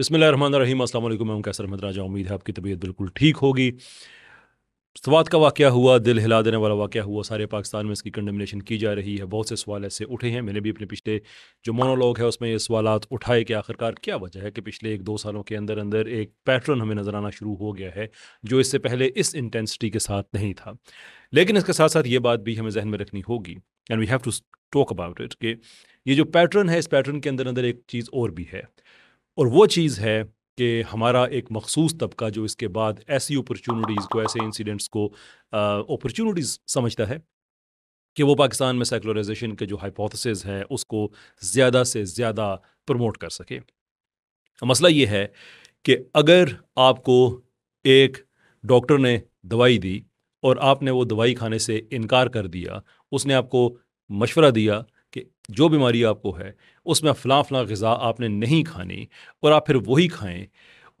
बिसमिल रहीम असल मैं हूं कैसर अहमद राजा उम्मीद है आपकी तबीयत बिल्कुल ठीक होगी सवाद का वाक़ हुआ दिल हिला देने वाला वाक़ हुआ सारे पाकिस्तान में इसकी कंडमिनेशन की जा रही है बहुत से सवाल ऐसे उठे हैं मैंने भी अपने पिछले जो मोनोलॉग है उसमें ये सवाल उठाए कि आखिरकार क्या वजह है कि पिछले एक दो सालों के अंदर अंदर एक पैटर्न हमें नज़र आना शुरू हो गया है जो इससे पहले इस इंटेंसिटी के साथ नहीं था लेकिन इसके साथ साथ ये बात भी हमें जहन में रखनी होगी and we have to talk about it कि ये जो पैटर्न है इस पैटर्न के अंदर अंदर एक चीज़ और भी है और वो चीज़ है कि हमारा एक मखसूस तबका जो इसके बाद ऐसी अपॉर्चुनिटीज़ को ऐसे इंसिडेंट्स को अपॉर्चुनिटीज़ समझता है कि वो पाकिस्तान में सेकुलराइजेशन के जो हाइपोथेसिस है उसको ज़्यादा से ज़्यादा प्रमोट कर सके मसला ये है कि अगर आपको एक डॉक्टर ने दवाई दी और आपने वो दवाई खाने से इनकार कर दिया उसने आपको मशवरा दिया कि जो बीमारी आपको है उसमें फ़लाँ फ़लाँ गज़ा आपने नहीं खानी और आप फिर वही खाएँ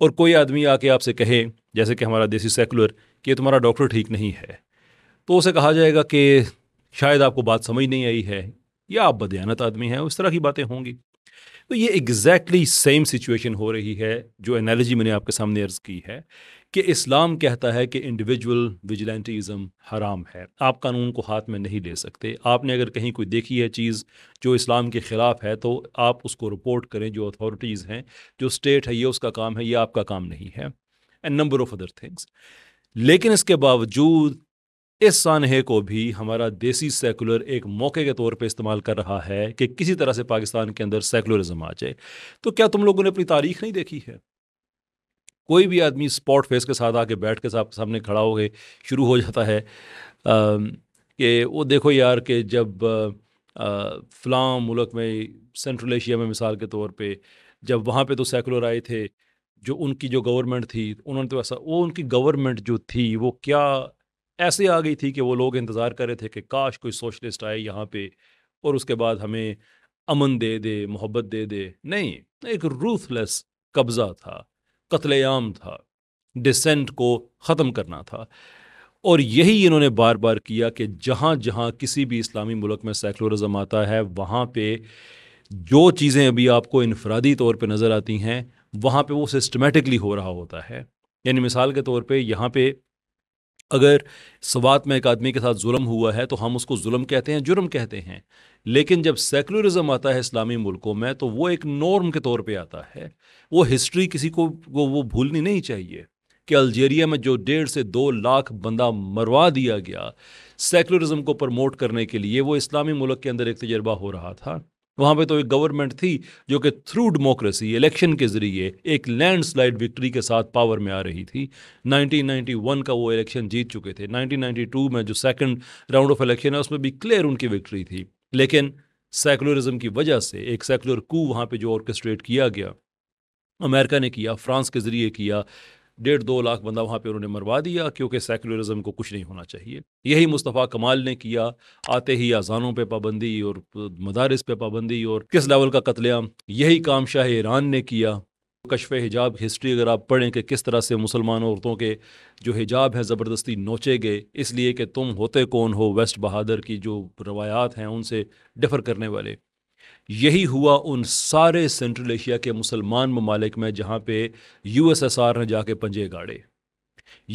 और कोई आदमी आके आपसे कहे जैसे कि हमारा देसी सेकुलर कि तुम्हारा डॉक्टर ठीक नहीं है तो उसे कहा जाएगा कि शायद आपको बात समझ नहीं आई है या आप बदयानत आदमी हैं उस तरह की बातें होंगी तो ये एग्जैक्टली सेम सिचुएशन हो रही है जो एनालॉजी मैंने आपके सामने अर्ज की है कि इस्लाम कहता है कि इंडिविजुअल विजिलेंटिज़म हराम है आप कानून को हाथ में नहीं ले सकते आपने अगर कहीं कोई देखी है चीज़ जो इस्लाम के ख़िलाफ़ है तो आप उसको रिपोर्ट करें जो अथॉरिटीज़ हैं जो स्टेट है ये उसका काम है ये आपका काम नहीं है and number of other things लेकिन इसके बावजूद इस सानहे को भी हमारा देसी सेकुलर एक मौके के तौर पे इस्तेमाल कर रहा है कि किसी तरह से पाकिस्तान के अंदर सेकुलरिज्म आ जाए तो क्या तुम लोगों ने अपनी तारीख नहीं देखी है कोई भी आदमी स्पॉट फेस के साथ आके बैठ के सामने खड़ा हो गए शुरू हो जाता है कि वो देखो यार कि जब फ़लाँ मुल्क में सेंट्रल एशिया में मिसाल के तौर पर जब वहाँ पर तो सेकुलर आए थे जो उनकी जो गवर्नमेंट थी उन्होंने तो ऐसा वो उनकी गवर्नमेंट जो थी वो क्या ऐसे आ गई थी कि वो लोग इंतज़ार कर रहे थे कि काश कोई सोशलिस्ट आए यहाँ पे और उसके बाद हमें अमन दे दे मोहब्बत दे दे नहीं एक रूथलेस कब्ज़ा था कत्लेआम था डिसेंट को ख़त्म करना था और यही इन्होंने बार बार किया कि जहाँ जहाँ किसी भी इस्लामी मुल्क में सेकुलरिज्म आता है वहाँ पे जो चीज़ें अभी आपको इनफरादी तौर पे नज़र आती हैं वहाँ पे वो सिस्टमेटिकली हो रहा होता है यानी मिसाल के तौर पे यहाँ पे अगर सवात में एक आदमी के साथ जुल्म हुआ है तो हम उसको जुल्म कहते हैं जुर्म कहते हैं लेकिन जब सेकुलरिज्म आता है इस्लामी मुल्कों में तो वो एक नॉर्म के तौर पे आता है वो हिस्ट्री किसी को वो वो भूलनी नहीं चाहिए कि अल्जीरिया में जो डेढ़ से दो लाख बंदा मरवा दिया गया सेकुलरिज्म को प्रमोट करने के लिए वो इस्लामी मुल्क के अंदर एक तजर्बा हो रहा था वहाँ पे तो एक गवर्नमेंट थी जो कि थ्रू डेमोक्रेसी इलेक्शन के ज़रिए एक लैंडस्लाइड विक्ट्री के साथ पावर में आ रही थी 1991 का वो इलेक्शन जीत चुके थे 1992 में जो सेकंड राउंड ऑफ इलेक्शन है उसमें भी क्लियर उनकी विक्ट्री थी लेकिन सेकुलरिज्म की वजह से एक सेकुलर कू वहाँ पर जो ऑर्केस्ट्रेट किया गया अमेरिका ने किया फ्रांस के ज़रिए किया डेढ़ दो लाख बंदा वहाँ पे उन्होंने मरवा दिया क्योंकि सेकुलरिज्म को कुछ नहीं होना चाहिए यही मुस्तफ़ा कमाल ने किया आते ही अजानों पे पाबंदी और मदारस पे पाबंदी और किस लेवल का कतलेआम यही काम शाह ईरान ने किया कशफ हिजाब हिस्ट्री अगर आप पढ़ें कि किस तरह से मुसलमान औरतों के जो हिजाब हैं ज़बरदस्ती नोचे गए इसलिए कि तुम होते कौन हो वेस्ट बहादुर की जो रवायात हैं उनसे डिफ़र करने वाले यही हुआ उन सारे सेंट्रल एशिया के मुसलमान ममालिक में जहाँ पे यू एस एस आर ने जाके पंजे गाड़े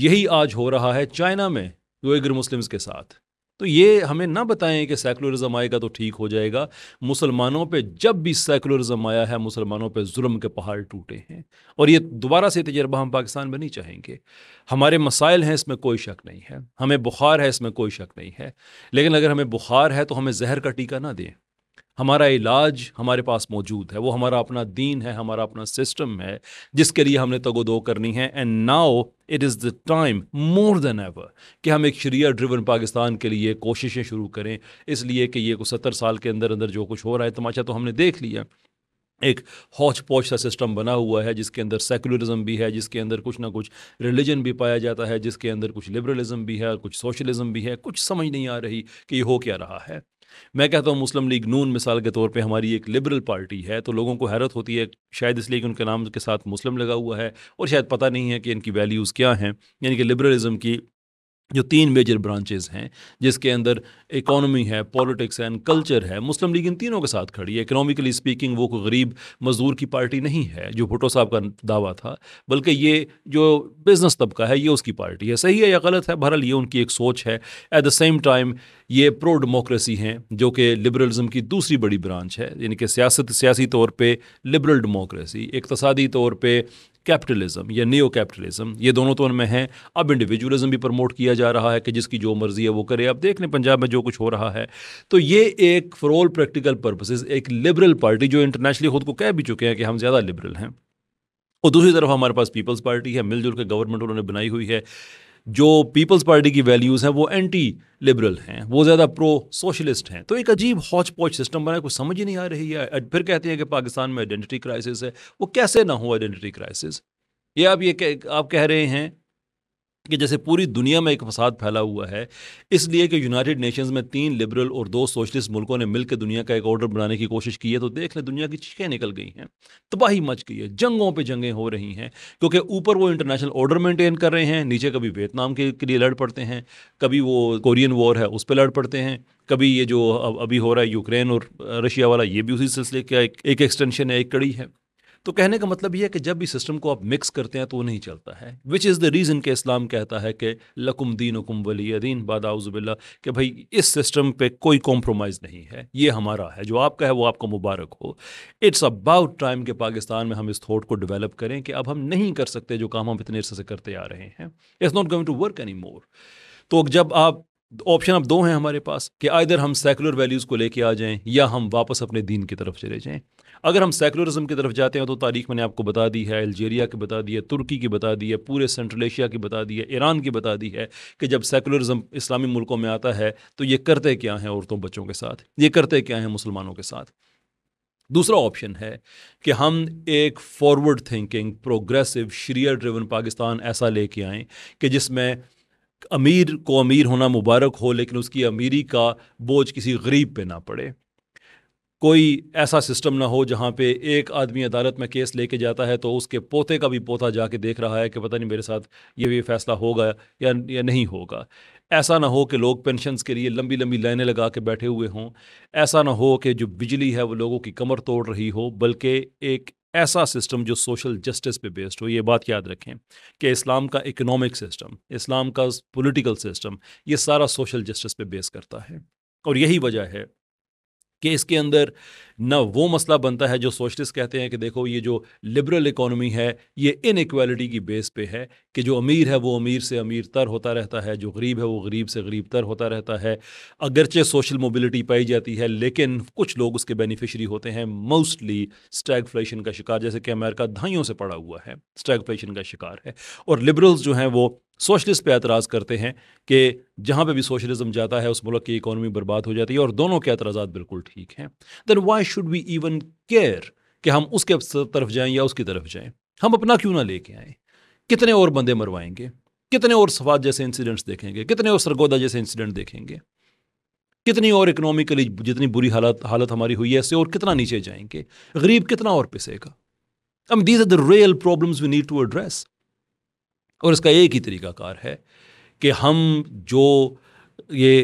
यही आज हो रहा है चाइना में उइगर मुस्लिम्स के साथ तो ये हमें ना बताएं कि सेकुलरिज्म आएगा तो ठीक हो जाएगा मुसलमानों पे जब भी सेकुलरिज्म आया है मुसलमानों पे जुल्म के पहाड़ टूटे हैं और ये दोबारा से तजर्बा हम पाकिस्तान में नहीं चाहेंगे हमारे मसाइल हैं इसमें कोई शक नहीं है हमें बुखार है इसमें कोई शक नहीं है लेकिन अगर हमें बुखार है तो हमें जहर का टीका ना दें हमारा इलाज हमारे पास मौजूद है वो हमारा अपना दीन है हमारा अपना सिस्टम है जिसके लिए हमने तगोदो करनी है and now it is the time more than ever कि हम एक शरिया ड्रिवन पाकिस्तान के लिए कोशिशें शुरू करें इसलिए कि ये को सत्तर साल के अंदर अंदर जो कुछ हो रहा है तमाशा तो हमने देख लिया एक हौच पौच सा सिस्टम बना हुआ है जिसके अंदर सेकुलरिज्म भी है जिसके अंदर कुछ ना कुछ रिलीजन भी पाया जाता है जिसके अंदर कुछ लिबरलिज्म भी है और कुछ सोशलिज्म भी है कुछ समझ नहीं आ रही कि ये हो क्या रहा है मैं कहता हूँ मुस्लिम लीग नून मिसाल के तौर पे हमारी एक लिबरल पार्टी है तो लोगों को हैरत होती है शायद इसलिए कि उनके नाम के साथ मुस्लिम लगा हुआ है और शायद पता नहीं है कि इनकी वैल्यूज़ क्या हैं यानी कि लिबरलिज़म की जो तीन मेजर ब्रांचेस हैं जिसके अंदर इकोनॉमी है पॉलिटिक्स एंड कल्चर है मुस्लिम लीग इन तीनों के साथ खड़ी है इकोनॉमिकली स्पीकिंग वो कोई गरीब मजदूर की पार्टी नहीं है जो भुटो साहब का दावा था बल्कि ये जो बिजनेस तबका है ये उसकी पार्टी है सही है या गलत है बहरहाल ये उनकी एक सोच है एट द सेम टाइम ये प्रो डेमोक्रेसी हैं जो कि लिबरलिज्म की दूसरी बड़ी ब्रांच है यानी कि सियासत सियासी तौर पर लिबरल डेमोक्रेसी इकतसादी तौर पर कैपिटलिज्म या नियो कैपिटलिज्म ये दोनों तो उनमें हैं अब इंडिविजुअलिज्म भी प्रमोट किया जा रहा है कि जिसकी जो मर्जी है वो करे अब देख लें पंजाब में जो कुछ हो रहा है तो ये एक फॉर ऑल प्रैक्टिकल पर्पजेज़ एक लिबरल पार्टी जो इंटरनेशनली खुद को कह भी चुके हैं कि हम ज़्यादा लिबरल हैं और दूसरी तरफ हमारे पास पीपल्स पार्टी है मिलजुल के गवर्नमेंट उन्होंने बनाई हुई है जो पीपल्स पार्टी की वैल्यूज़ हैं वो एंटी लिबरल हैं वो ज़्यादा प्रो सोशलिस्ट हैं तो एक अजीब हौच पौच सिस्टम बना कुछ समझ ही नहीं आ रही है फिर कहते हैं कि पाकिस्तान में आइडेंटिटी क्राइसिस है वो कैसे ना हो आइडेंटिटी क्राइसिस ये आप ये कह, आप कह रहे हैं कि जैसे पूरी दुनिया में एक फसाद फैला हुआ है इसलिए कि यूनाइटेड नेशंस में तीन लिबरल और दो सोशलिस्ट मुल्कों ने मिलकर दुनिया का एक ऑर्डर बनाने की कोशिश की है तो देख लें दुनिया की चीखें निकल गई हैं तबाही मच गई है जंगों पे जंगें हो रही हैं क्योंकि ऊपर वो इंटरनेशनल ऑर्डर मेंटेन कर रहे हैं नीचे कभी वियतनाम के, के लिए लड़ पड़ते हैं कभी वो कोरियन वॉर है उस पर लड़ पड़ते हैं कभी ये जो अभी हो रहा है यूक्रेन और रशिया वाला ये भी उसी सिलसिले का एक एक्सटेंशन है एक कड़ी है तो कहने का मतलब यह है कि जब भी सिस्टम को आप मिक्स करते हैं तो वो नहीं चलता है विच इज़ द रीज़न के इस्लाम कहता है कि लकुम दीन उकुम वली दीन बादाउज़बिल्ला कि भाई इस सिस्टम पे कोई कॉम्प्रोमाइज़ नहीं है ये हमारा है जो आपका है वो आपको मुबारक हो इट्स अबाउट टाइम के पाकिस्तान में हम इस थॉट को डिवेलप करें कि अब हम नहीं कर सकते जो काम हम इतने अरसे से करते आ रहे हैं it's not going to work anymore तो जब आप ऑप्शन अब दो हैं हमारे पास कि आइधर हम सेकुलर वैल्यूज़ को लेके आ जाएं या हम वापस अपने दीन की तरफ चले जाएं अगर हम सेकुलरिज्म की तरफ जाते हैं तो तारीख मैंने आपको बता दी है अल्जीरिया की बता दी है तुर्की की बता दी है पूरे सेंट्रल एशिया की बता दी है ईरान की बता दी है कि जब सेकुलरिज्म इस्लामी मुल्कों में आता है तो ये करते क्या हैं औरतों बच्चों के साथ ये करते क्या हैं मुसलमानों के साथ दूसरा ऑप्शन है कि हम एक फॉरवर्ड थिंकिंग प्रोग्रेसिव शरिया ड्रिवन पाकिस्तान ऐसा लेके आएँ कि जिसमें अमीर को अमीर होना मुबारक हो लेकिन उसकी अमीरी का बोझ किसी गरीब पे ना पड़े कोई ऐसा सिस्टम ना हो जहाँ पे एक आदमी अदालत में केस लेके जाता है तो उसके पोते का भी पोता जाके देख रहा है कि पता नहीं मेरे साथ ये भी फैसला होगा या या नहीं होगा ऐसा ना हो कि लोग पेंशन के लिए लंबी लंबी लाइनें लगा के बैठे हुए हों ऐसा ना हो कि जो बिजली है वो लोगों की कमर तोड़ रही हो बल्कि एक ऐसा सिस्टम जो सोशल जस्टिस पे बेस्ड हो ये बात याद रखें कि इस्लाम का इकोनॉमिक सिस्टम इस्लाम का पॉलिटिकल सिस्टम ये सारा सोशल जस्टिस पे बेस करता है और यही वजह है कि इसके अंदर न वो मसला बनता है जो सोशलिस्ट कहते हैं कि देखो ये जो लिबरल इकोनॉमी है ये इनक्वालिटी की बेस पे है कि जो अमीर है वो अमीर से अमीर तर होता रहता है जो गरीब है वो गरीब से गरीब तर होता रहता है अगरचे सोशल मोबिलिटी पाई जाती है लेकिन कुछ लोग उसके बेनिफिशरी होते हैं मोस्टली स्टैग का शिकार जैसे कि अमेरिका धाइयों से पड़ा हुआ है स्टैग का शिकार है और लिबरल्स जो हैं वो सोशलिस्ट पे एतराज़ करते हैं कि जहाँ पे भी सोशलिज्म जाता है उस मुल्क की इकोनॉमी बर्बाद हो जाती है और दोनों के एतराज बिल्कुल ठीक हैं then why should we even care कि हम उसके तरफ जाएं या उसकी तरफ जाएं हम अपना क्यों ना लेके आए कितने और बंदे मरवाएंगे कितने और सवाद जैसे इंसिडेंट्स देखेंगे कितने और सरगोदा जैसे इंसिडेंट देखेंगे कितनी और इकोनॉमिकली जितनी बुरी हालत हालत हमारी हुई है ऐसे और कितना नीचे जाएंगे गरीब कितना और पिसेगा um these are the real problems we need to address और इसका एक ही तरीकाकार है कि हम जो ये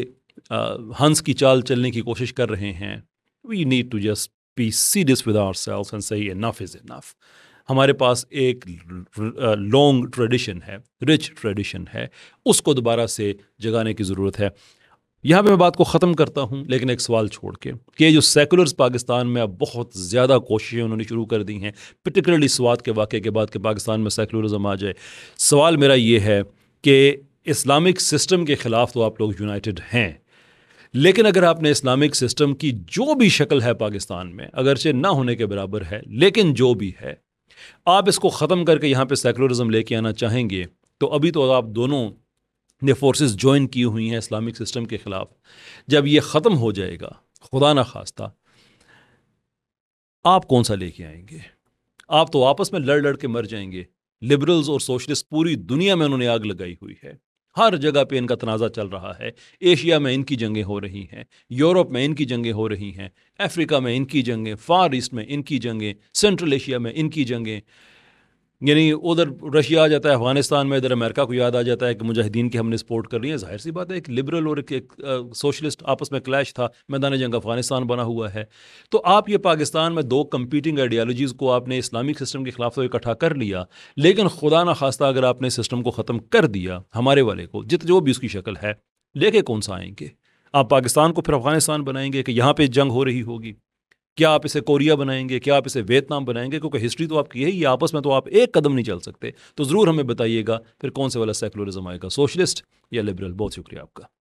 आ, हंस की चाल चलने की कोशिश कर रहे हैं we need to just be serious with ourselves and say enough is enough हमारे पास एक लॉन्ग ट्रेडिशन है रिच ट्रेडिशन है उसको दोबारा से जगाने की ज़रूरत है यहाँ पे मैं बात को ख़त्म करता हूँ लेकिन एक सवाल छोड़ के कि जो सेकुलर्स पाकिस्तान में अब बहुत ज़्यादा कोशिशें उन्होंने शुरू कर दी हैं पर्टिकुलरली स्वाद के वाक़े के बाद कि पाकिस्तान में सेकुलरिज्म आ जाए सवाल मेरा ये है कि इस्लामिक सिस्टम के ख़िलाफ़ तो आप लोग यूनाइटेड हैं लेकिन अगर आपने इस्लामिक सिस्टम की जो भी शक्ल है पाकिस्तान में अगरचे ना होने के बराबर है लेकिन जो भी है आप इसको ख़त्म करके यहाँ पे सेकुलरिज्म लेके आना चाहेंगे तो अभी तो आप दोनों ने फोर्सेस ज्वाइन की हुई हैं इस्लामिक सिस्टम के ख़िलाफ़ जब ये ख़त्म हो जाएगा खुदा ना खास्ता आप कौन सा लेके आएंगे आप तो आपस में लड़ लड़ के मर जाएंगे लिबरल्स और सोशलिस्ट पूरी दुनिया में उन्होंने आग लगाई हुई है हर जगह पे इनका तनाज़ा चल रहा है एशिया में इनकी जंगें हो रही हैं यूरोप में इनकी जंगें हो रही हैं अफ्रीका में इनकी जंगें फार ईस्ट में इनकी जंगें सेंट्रल एशिया में इनकी जंगें यानी उधर रशिया आ जाता है अफगानिस्तान में इधर अमेरिका को याद आ जाता है कि मुजाहिदीन की हमने सपोर्ट कर ली है जाहिर सी बात है एक लिबरल और एक, एक सोशलिस्ट आपस में क्लैश था मैदान जंग अफगानिस्तान बना हुआ है तो आप ये पाकिस्तान में दो कंपीटिंग आइडियालॉजीज़ को आपने इस्लामिक सिस्टम के खिलाफ तो इकट्ठा कर लिया लेकिन खुदा न खास्ता अगर आपने सिस्टम को ख़त्म कर दिया हमारे वाले को जित जो भी उसकी शक्ल है लेके कौन सा आएंगे आप पाकिस्तान को फिर अफगानिस्तान बनाएंगे कि यहाँ पर जंग हो रही होगी क्या आप इसे कोरिया बनाएंगे क्या आप इसे वियतनाम बनाएंगे क्योंकि हिस्ट्री तो आपकी है ये आपस में तो आप एक कदम नहीं चल सकते तो ज़रूर हमें बताइएगा फिर कौन से वाला सेकुलरिज्म आएगा सोशलिस्ट या लिबरल बहुत शुक्रिया आपका